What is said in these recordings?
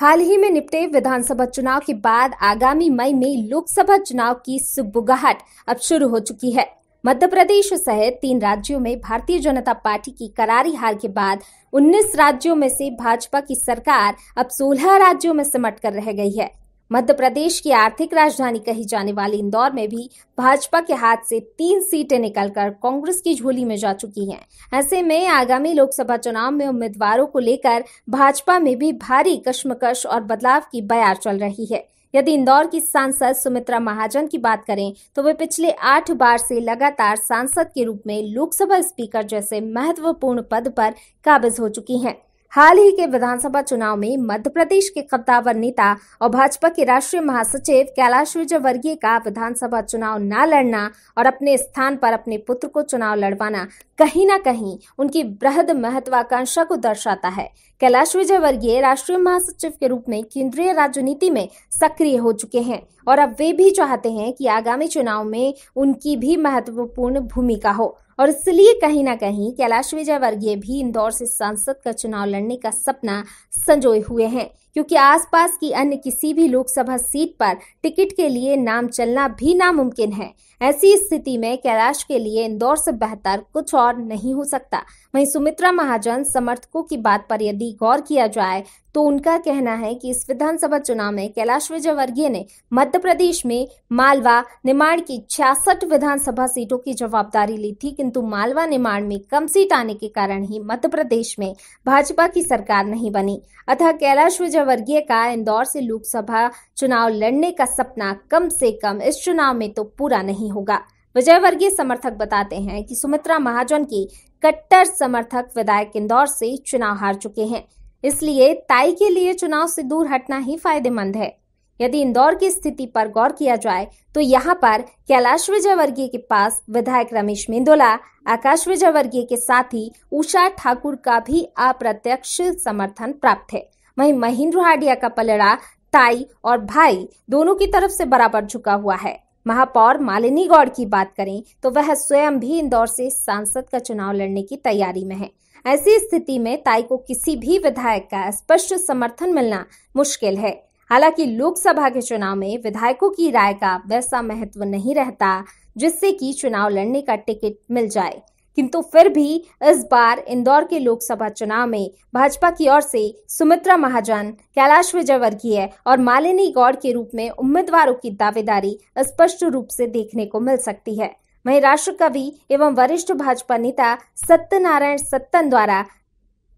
हाल ही में निपटे विधानसभा चुनाव के बाद आगामी मई में लोकसभा चुनाव की सुबुगाहट अब शुरू हो चुकी है मध्य प्रदेश सहित तीन राज्यों में भारतीय जनता पार्टी की करारी हार के बाद 19 राज्यों में से भाजपा की सरकार अब 16 राज्यों में सिमट कर रह गई है मध्य प्रदेश की आर्थिक राजधानी कही जाने वाली इंदौर में भी भाजपा के हाथ से तीन सीटें निकलकर कांग्रेस की झोली में जा चुकी हैं ऐसे में आगामी लोकसभा चुनाव में उम्मीदवारों को लेकर भाजपा में भी भारी कश्मकश और बदलाव की बयार चल रही है यदि इंदौर की सांसद सुमित्रा महाजन की बात करें तो वे पिछले आठ बार से लगातार सांसद के रूप में लोकसभा स्पीकर जैसे महत्वपूर्ण पद पर काबिज हो चुकी हैं हाल ही के विधानसभा चुनाव में मध्य प्रदेश के कद्दावर नेता और भाजपा के राष्ट्रीय महासचिव कैलाश विजयवर्गीय का विधानसभा चुनाव न लड़ना और अपने स्थान पर अपने पुत्र को चुनाव लड़वाना कहीं ना कहीं उनकी बृहद महत्वाकांक्षा को दर्शाता है कैलाश विजयवर्गीय राष्ट्रीय महासचिव के रूप में केंद्रीय राजनीति में सक्रिय हो चुके हैं और अब वे भी चाहते हैं कि आगामी चुनाव में उनकी भी महत्वपूर्ण भूमिका हो और इसलिए कहीं ना कहीं कैलाश विजयवर्गीय भी इंदौर से सांसद का चुनाव लड़ने का सपना संजोए हुए हैं क्योंकि आसपास की अन्य किसी भी लोकसभा सीट पर टिकट के लिए नाम चलना भी नामुमकिन है ऐसी स्थिति में कैलाश के लिए इंदौर से बेहतर कुछ और नहीं हो सकता वहीं सुमित्रा महाजन समर्थकों की बात पर यदि गौर किया जाए तो उनका कहना है कि इस विधानसभा चुनाव में कैलाश विजयवर्गीय ने मध्य प्रदेश में मालवा निर्माण की छियासठ विधानसभा सीटों की जवाबदारी ली थी किंतु मालवा निर्माण में कम सीट आने के कारण ही मध्य प्रदेश में भाजपा की सरकार नहीं बनी अतः कैलाश विजयवर्गीय का इंदौर से लोकसभा चुनाव लड़ने का सपना कम से कम इस चुनाव में तो पूरा नहीं होगा विजयवर्गीय समर्थक बताते हैं कि सुमित्रा महाजन की कट्टर समर्थक विधायक इंदौर से चुनाव हार चुके हैं इसलिए ताई के लिए चुनाव से दूर हटना ही फायदेमंद है यदि इंदौर की स्थिति पर गौर किया जाए तो यहाँ पर कैलाश विजयवर्गीय के पास विधायक रमेश मेंदोला आकाश विजयवर्गीय के साथ ही उषा ठाकुर का भी अप्रत्यक्ष समर्थन प्राप्त है वही महेंद्र हाडिया का पलड़ा ताई और भाई दोनों की तरफ से बराबर झुका हुआ है महापौर मालिनी गौड़ की बात करें तो वह स्वयं भी इंदौर से सांसद का चुनाव लड़ने की तैयारी में है ऐसी स्थिति में ताई को किसी भी विधायक का स्पष्ट समर्थन मिलना मुश्किल है हालांकि लोकसभा के चुनाव में विधायकों की राय का वैसा महत्व नहीं रहता जिससे कि चुनाव लड़ने का टिकट मिल जाए किंतु फिर भी इस बार इंदौर के लोकसभा चुनाव में भाजपा की ओर से सुमित्रा महाजन कैलाश विजयवर्गीय और मालिनी गौड़ के रूप में उम्मीदवारों की दावेदारी स्पष्ट रूप से देखने को मिल सकती है वही राष्ट्र कवि एवं वरिष्ठ भाजपा नेता सत्यनारायण सत्तन द्वारा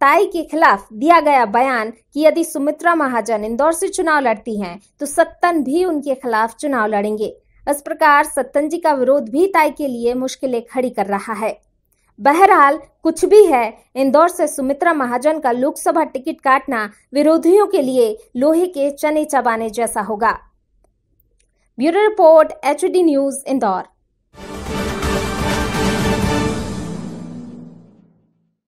ताई के खिलाफ दिया गया बयान कि यदि सुमित्रा महाजन इंदौर से चुनाव लड़ती हैं तो सत्तन भी उनके खिलाफ चुनाव लड़ेंगे इस प्रकार सत्तन जी का विरोध भी ताई के लिए मुश्किलें खड़ी कर रहा है बहरहाल कुछ भी है इंदौर से सुमित्रा महाजन का लोकसभा टिकट काटना विरोधियों के लिए लोहे के चने चबाने जैसा होगा bureau report H news Indore